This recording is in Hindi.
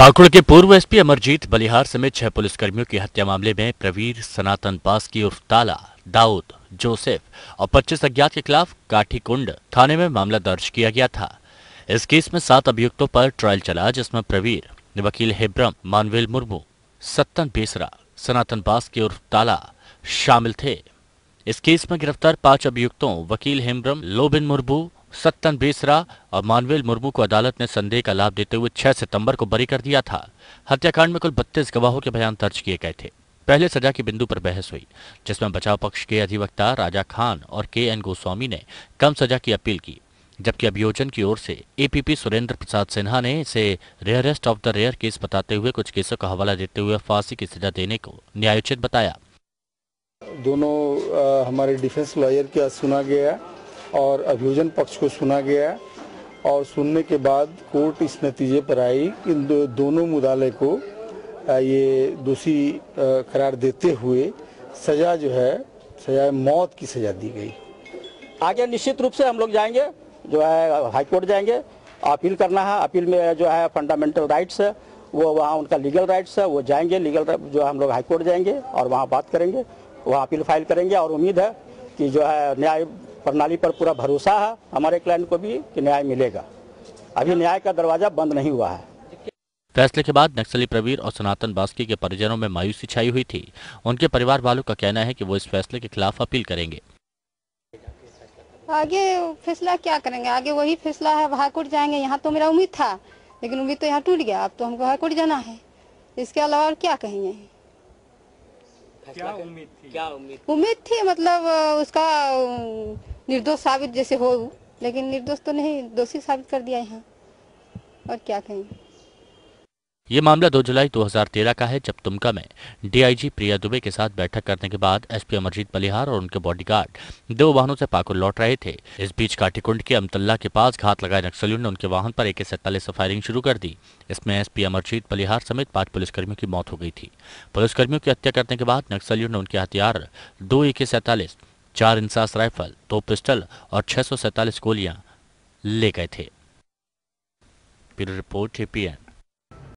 पाकुड़ के पूर्व एसपी अमरजीत बलिहार समेत छह पुलिसकर्मियों की हत्या मामले में प्रवीर सनातन पास की उर्फ ताला दाऊद जोसेफ और 25 अज्ञात के खिलाफ काठीकुंड थाने में मामला दर्ज किया गया था इस केस में सात अभियुक्तों पर ट्रायल चला जिसमें प्रवीर वकील हेब्रम मानवेल मुर्मू सत्तन बेसरा सनातन पास के उर्फ ताला शामिल थे इस केस में गिरफ्तार पांच अभियुक्तों वकील हेम्ब्रम लोबिन मुर्मू सत्तन बेसरा और मानवेल मुर्मू को अदालत ने संदेह का लाभ देते हुए 6 सितंबर को बरी कर दिया था हत्याकांड में कुल बत्तीस गवाहों के बयान दर्ज किए गए थे पहले सजा के बिंदु पर बहस हुई जिसमें बचाव पक्ष के अधिवक्ता राजा खान और के एन गोस्वामी ने कम सजा की अपील की जबकि अभियोजन की ओर से एपीपी सुरेंद्र प्रसाद सिन्हा ने इसे rarest of the rare case बताते हुए कुछ केसों का हवाला देते हुए फांसी की सजा देने को न्यायोचित बताया दोनों आ, हमारे डिफेंस लॉयर के सुना गया और अभियोजन पक्ष को सुना गया और सुनने के बाद कोर्ट इस नतीजे पर आई कि दो, दोनों मुदाले को ये दोषी करार देते हुए सज़ा जो है सजा मौत की सज़ा दी गई आगे निश्चित रूप से हम लोग जाएंगे जो है हाईकोर्ट जाएंगे अपील करना है अपील में जो है फंडामेंटल राइट्स है वो वहाँ उनका लीगल राइट्स है वो जाएंगे लीगल जो हम लोग हाईकोर्ट जाएंगे और वहाँ बात करेंगे वहाँ अपील फाइल करेंगे और उम्मीद है कि जो है न्याय प्रणाली पर पूरा भरोसा है हमारे क्लाइंट को भी कि न्याय मिलेगा अभी न्याय का दरवाजा बंद नहीं हुआ है फैसले के बाद नक्सली प्रवीर और सनातन बास्की के परिजनों में मायूसी छाई हुई थी उनके परिवार वालों का कहना है कि वो इस फैसले के खिलाफ अपील करेंगे आगे फैसला क्या करेंगे आगे वही फैसला है हाईकोर्ट जाएंगे यहाँ तो मेरा उम्मीद था लेकिन उम्मीद तो यहाँ टूट गया अब तो हमको हाईकोर्ट जाना है इसके अलावा और क्या कहेंगे क्या उम्मीद थी थी मतलब उसका निर्दोष साबित जैसे हो लेकिन निर्दोष तो नहीं दोषी साबित कर दिया यहाँ और क्या कहें ये मामला 2 जुलाई 2013 का है जब तुमका में डीआईजी प्रिया दुबे के साथ बैठक करने के बाद एसपी अमरजीत बलिहार और उनके बॉडीगार्ड दो वाहनों से पाकुर लौट रहे थे इस बीच काटीकुंड के अमतल्ला के पास घात लगाए नक्सलियों ने उनके वाहन पर एक सैतालीस से फायरिंग शुरू कर दी इसमें एसपी अमरजीत बलिहार समेत पांच पुलिसकर्मियों की मौत हो गई थी पुलिसकर्मियों की हत्या करने के बाद नक्सलियों ने उनके हथियार दो ए के सैतालीस चार इंसास राइफल दो पिस्टल और छह सौ गोलियां ले गए थे ब्यूरो रिपोर्ट एपीएन